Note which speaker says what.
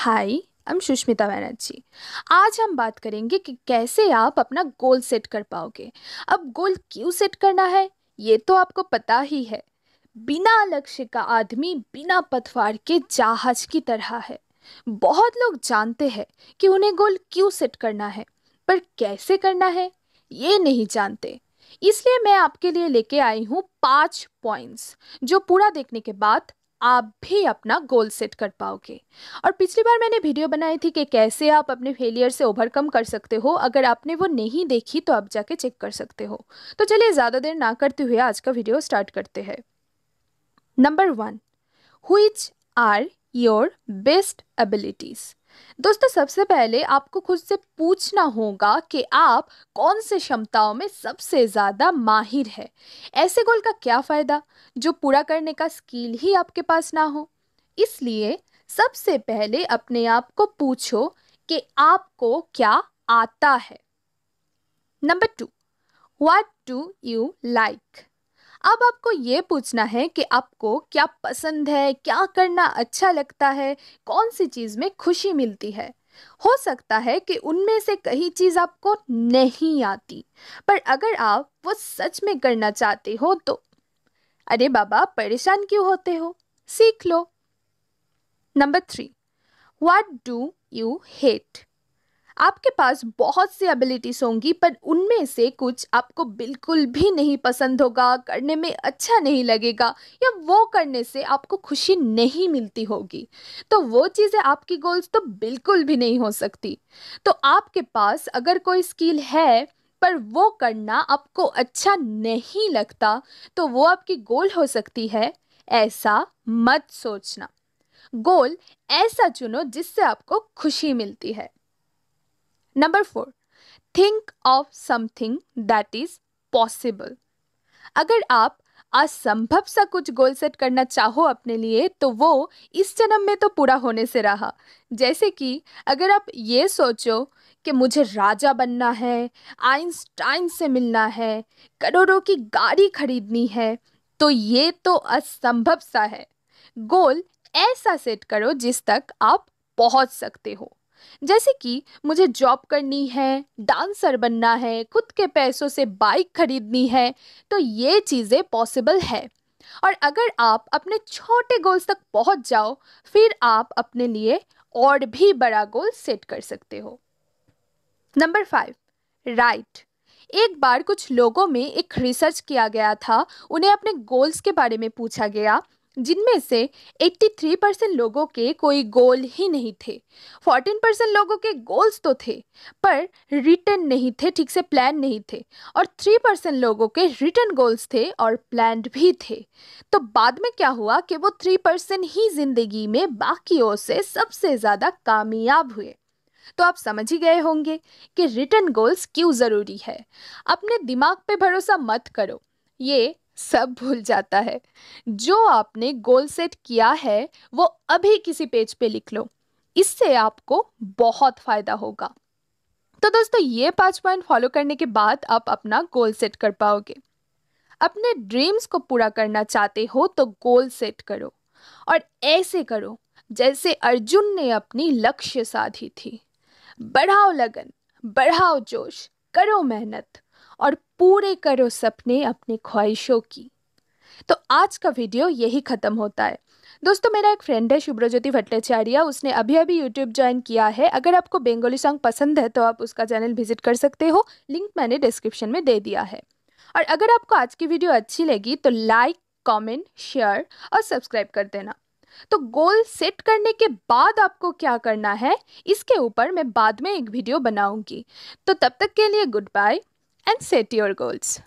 Speaker 1: हाय हम सुष्मिता बनर्जी आज हम बात करेंगे कि कैसे आप अपना गोल सेट कर पाओगे अब गोल क्यों सेट करना है ये तो आपको पता ही है बिना लक्ष्य का आदमी बिना पथवार के जहाज की तरह है बहुत लोग जानते हैं कि उन्हें गोल क्यों सेट करना है पर कैसे करना है ये नहीं जानते इसलिए मैं आपके लिए लेके आई हूँ पाँच पॉइंट्स जो पूरा देखने के बाद आप भी अपना गोल सेट कर पाओगे और पिछली बार मैंने वीडियो बनाई थी कि कैसे आप अपने फेलियर से ओवरकम कर सकते हो अगर आपने वो नहीं देखी तो आप जाके चेक कर सकते हो तो चलिए ज़्यादा देर ना करते हुए आज का वीडियो स्टार्ट करते हैं number one who are your best abilities दोस्तों सबसे पहले आपको खुद से पूछना होगा कि आप कौन से क्षमताओं में सबसे ज़्यादा माहिर है ऐसे गोल का क्या फ़ायदा जो पूरा करने का स्किल ही आपके पास ना हो इसलिए सबसे पहले अपने आप को पूछो कि आपको क्या आता है number two what do you like अब आपको ये पूछना है कि आपको क्या पसंद है क्या करना अच्छा लगता है कौन सी चीज़ में खुशी मिलती है हो सकता है कि उनमें से कहीं चीज़ आपको नहीं आती पर अगर आप वो सच में करना चाहते हो तो अरे बाबा परेशान क्यों होते हो सीख लो number three what do you hate आपके पास बहुत सी एबिलिटीज़ होंगी पर उनमें से कुछ आपको बिल्कुल भी नहीं पसंद होगा करने में अच्छा नहीं लगेगा या वो करने से आपको खुशी नहीं मिलती होगी तो वो चीज़ें आपकी गोल्स तो बिल्कुल भी नहीं हो सकती तो आपके पास अगर कोई स्किल है पर वो करना आपको अच्छा नहीं लगता तो वो आपकी गोल हो सकती है ऐसा मत सोचना गोल ऐसा चुनो जिससे आपको खुशी मिलती है number four think of something that is possible अगर आप असंभव सा कुछ गोल सेट करना चाहो अपने लिए तो वो इस जन्म में तो पूरा होने से रहा जैसे कि अगर आप ये सोचो कि मुझे राजा बनना है आइंस्टाइन से मिलना है करोड़ों की गाड़ी खरीदनी है तो ये तो असंभव सा है गोल ऐसा सेट करो जिस तक आप पहुंच सकते हो जैसे कि मुझे जॉब करनी है डांसर बनना है खुद के पैसों से बाइक खरीदनी है तो ये चीज़ें पॉसिबल है और अगर आप अपने छोटे गोल्स तक पहुंच जाओ फिर आप अपने लिए और भी बड़ा गोल सेट कर सकते हो नंबर फाइव राइट एक बार कुछ लोगों में एक रिसर्च किया गया था उन्हें अपने गोल्स के बारे में पूछा गया जिनमें से 83 परसेंट लोगों के कोई गोल ही नहीं थे 14 परसेंट लोगों के गोल्स तो थे पर रिटर्न नहीं थे ठीक से प्लान नहीं थे और 3 परसेंट लोगों के रिटर्न गोल्स थे और प्लान भी थे तो बाद में क्या हुआ कि वो 3 परसेंट ही जिंदगी में बाकियों से सबसे ज़्यादा कामयाब हुए तो आप समझ ही गए होंगे कि रिटर्न गोल्स क्यों ज़रूरी है अपने दिमाग पे भरोसा मत करो ये सब भूल जाता है जो आपने गोल सेट किया है वो अभी किसी पेज पे लिख लो इससे आपको बहुत फ़ायदा होगा तो दोस्तों ये पांच पॉइंट फॉलो करने के बाद आप अपना गोल सेट कर पाओगे अपने ड्रीम्स को पूरा करना चाहते हो तो गोल सेट करो और ऐसे करो जैसे अर्जुन ने अपनी लक्ष्य साधी थी बढ़ाओ लगन बढ़ाओ जोश करो मेहनत और पूरे करो सपने अपने ख्वाहिशों की तो आज का वीडियो यही ख़त्म होता है दोस्तों मेरा एक फ्रेंड है शुभ्रज्योति भट्टाचार्य उसने अभी अभी यूट्यूब ज्वाइन किया है अगर आपको बेंगोली सॉन्ग पसंद है तो आप उसका चैनल विजिट कर सकते हो लिंक मैंने डिस्क्रिप्शन में दे दिया है और अगर आपको आज की वीडियो अच्छी लगी तो लाइक कॉमेंट शेयर और सब्सक्राइब कर देना तो गोल सेट करने के बाद आपको क्या करना है इसके ऊपर मैं बाद में एक वीडियो बनाऊंगी तो तब तक के लिए goodbye and set your goals.